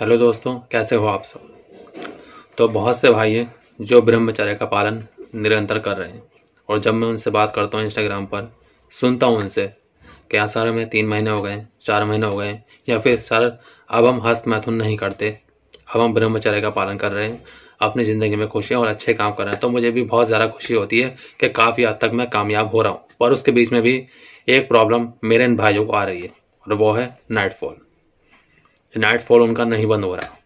hello दोस्तों कैसे हो आप सब तो बहुत से भाई हैं जो ब्रह्मचर्य का पालन निरंतर कर रहे हैं और जब मैं उनसे बात करता हूँ इंस्टाग्राम पर सुनता हूँ उनसे कि हाँ सर हमें तीन महीने हो गए चार महीने हो गए या फिर सर अब हम हस्त मैथुन नहीं करते अब हम ब्रह्मचर्य का पालन कर रहे हैं अपनी ज़िंदगी में खुशी और अच्छे काम कर रहे हैं तो मुझे भी बहुत ज़्यादा खुशी होती है कि काफ़ी हद तक मैं कामयाब हो रहा हूँ पर उसके बीच में भी एक प्रॉब्लम मेरे इन भाइयों को आ रही है और वो है नाइटफॉल नाइट फॉल उनका नहीं बंद हो रहा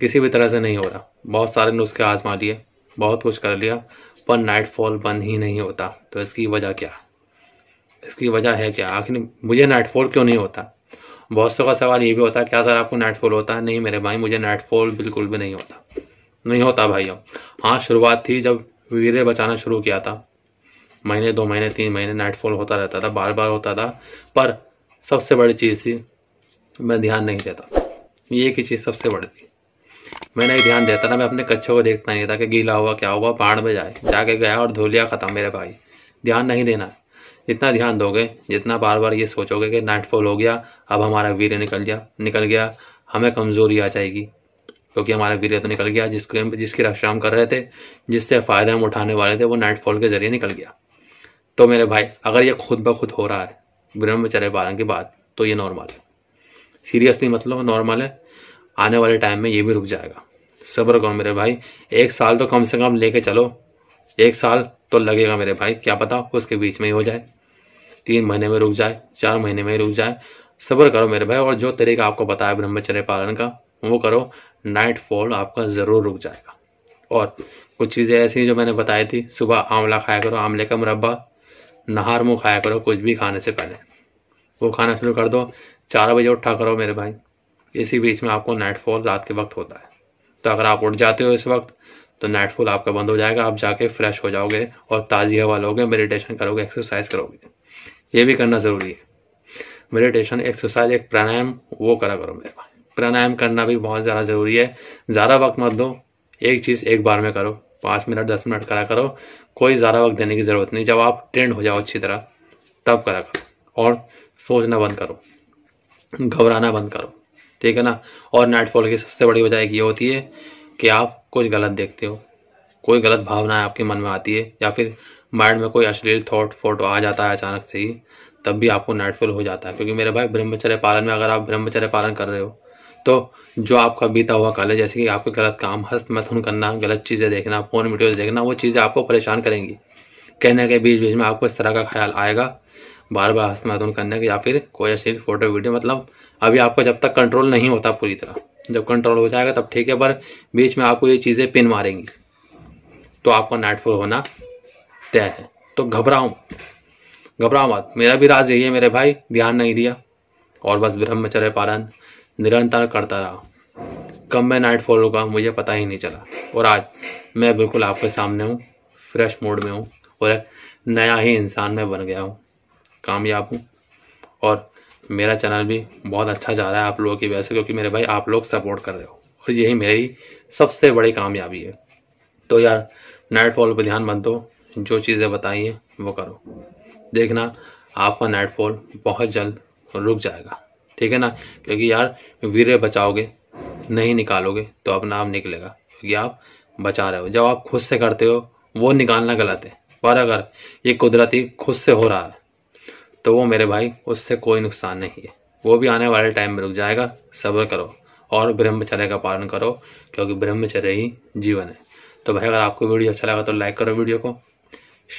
किसी भी तरह से नहीं हो रहा बहुत सारे ने उसके आजमा लिए बहुत कुछ कर लिया पर नाइट फॉल बंद ही नहीं होता तो इसकी वजह क्या इसकी वजह है क्या आखिर मुझे नाइट फॉल क्यों नहीं होता बहुत सौ का सवाल ये भी होता है क्या सर आपको नाइट फॉल होता है नहीं मेरे भाई मुझे नाइट फॉल बिल्कुल भी नहीं होता नहीं होता भाई अब हाँ शुरुआत थी जब वीरे बचाना शुरू किया था महीने दो महीने तीन महीने नाइटफॉल होता रहता था बार बार होता था पर सबसे बड़ी चीज़ थी मैं ध्यान नहीं देता ये की चीज़ सबसे बड़ी थी मैं नहीं ध्यान देता ना मैं अपने कच्चे को देखता नहीं था कि गीला हुआ क्या हुआ पहाड़ में जाए जाके गया और धो लिया ख़त्म मेरे भाई ध्यान नहीं देना जितना ध्यान दोगे जितना बार बार ये सोचोगे कि नाइटफॉल हो गया अब हमारा वीर निकल गया निकल गया हमें कमज़ोरी आ जाएगी क्योंकि हमारा वीर तो निकल गया जिसके जिसकी रक्षा हम कर रहे थे जिससे फ़ायदा हम उठाने वाले थे वो नाइटफॉल के ज़रिए निकल गया तो मेरे भाई अगर ये खुद ब खुद हो रहा है ब्रह्मचर्य पालन की बात तो ये नॉर्मल है सीरियस नहीं मतलब नॉर्मल है आने वाले टाइम में ये भी रुक जाएगा सब्र करो मेरे भाई एक साल तो कम से कम लेके चलो एक साल तो लगेगा मेरे भाई क्या पता उसके बीच में ही हो जाए तीन महीने में रुक जाए चार महीने में रुक जाए सब्र करो मेरे भाई और जो तरीका आपको बताया ब्रह्मचर्य पालन का वो करो नाइट फॉल आपका ज़रूर रुक जाएगा और कुछ चीज़ें ऐसी जो मैंने बताई थी सुबह आंवला खाया करो आंवले का मुरब्बा नहार मुँह खाया करो कुछ भी खाने से पहले वो खाना शुरू कर दो चार बजे उठा करो मेरे भाई इसी बीच में आपको नाइटफॉल रात के वक्त होता है तो अगर आप उठ जाते हो इस वक्त तो नाइटफॉल आपका बंद हो जाएगा आप जाके फ्रेश हो जाओगे और ताज़ी हवा लोगे मेडिटेशन करोगे एक्सरसाइज करोगे ये भी करना ज़रूरी है मेडिटेशन एक्सरसाइज एक प्राणायाम वो करा करो मेरे भाई प्राणायाम करना भी बहुत ज़्यादा ज़रूरी है ज़्यादा वक्त मत दो एक चीज़ एक बार में करो पाँच मिनट दस मिनट करा करो कोई ज़्यादा वक्त देने की ज़रूरत नहीं जब आप ट्रेंड हो जाओ अच्छी तरह तब करा करो और सोचना बंद करो घबराना बंद करो ठीक है ना और नाइटफॉल की सबसे बड़ी वजह ये होती है कि आप कुछ गलत देखते हो कोई गलत भावना आपके मन में आती है या फिर माइंड में कोई अश्लील थॉट फोटो आ जाता है अचानक से ही तब भी आपको नाइटफॉल हो जाता है क्योंकि मेरे भाई ब्रह्मचर्य पालन में अगर आप ब्रह्मचर्य पालन कर रहे हो तो जो आपका बीता हुआ काले जैसे कि आपके गलत काम हस्त मथुन करना गलत चीज़ें देखना फोन वीडियोज़ देखना वो चीज़ें आपको परेशान करेंगी कहने के बीच बीच में आपको इस तरह का ख्याल आएगा बार बार हस्तमैथुन करने के या फिर कोई ऐसी फोटो वीडियो मतलब अभी आपको जब तक कंट्रोल नहीं होता पूरी तरह जब कंट्रोल हो जाएगा तब ठीक है पर बीच में आपको ये चीज़ें पिन मारेंगी तो आपका नाइटफॉल होना तय है तो घबराओ घबराओ मत मेरा भी राज यही है मेरे भाई ध्यान नहीं दिया और बस ब्रह्मचर्य पालन निरंतर करता रहा कब मैं नाइट फॉल होगा मुझे पता ही नहीं चला और आज मैं बिल्कुल आपके सामने हूँ फ्रेश मूड में हूँ और एक नया ही इंसान मैं बन गया हूँ कामयाब हूँ और मेरा चैनल भी बहुत अच्छा जा रहा है आप लोगों की वजह से क्योंकि मेरे भाई आप लोग सपोर्ट कर रहे हो और यही मेरी सबसे बड़ी कामयाबी है तो यार नेटफॉल पर ध्यान मत दो जो चीज़ें बताइए वो करो देखना आपका नेटफॉल बहुत जल्द रुक जाएगा ठीक है ना क्योंकि यार वीरे बचाओगे नहीं निकालोगे तो अपना आप निकलेगा क्योंकि आप बचा रहे हो जब आप खुद से करते हो वो निकालना गलत है पर अगर ये कुदरती खुद से हो रहा है तो वो मेरे भाई उससे कोई नुकसान नहीं है वो भी आने वाले टाइम में रुक जाएगा सब्र करो और ब्रह्मचर्य का पालन करो क्योंकि ब्रह्मचर्य ही जीवन है तो भाई अगर आपको वीडियो अच्छा लगा तो लाइक करो वीडियो को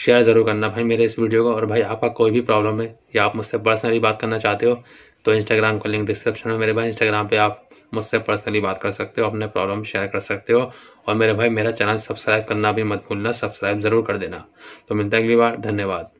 शेयर ज़रूर करना भाई मेरे इस वीडियो को और भाई आपका कोई भी प्रॉब्लम है या आप मुझसे पर्सनली बात करना चाहते हो तो इंस्टाग्राम का लिंक डिस्क्रिप्शन में मेरे भाई इंस्टाग्राम पे आप मुझसे पर्सनली बात कर सकते हो अपने प्रॉब्लम शेयर कर सकते हो और मेरे भाई मेरा चैनल सब्सक्राइब करना भी मत भूलना सब्सक्राइब ज़रूर कर देना तो मिलता है अगली बार धन्यवाद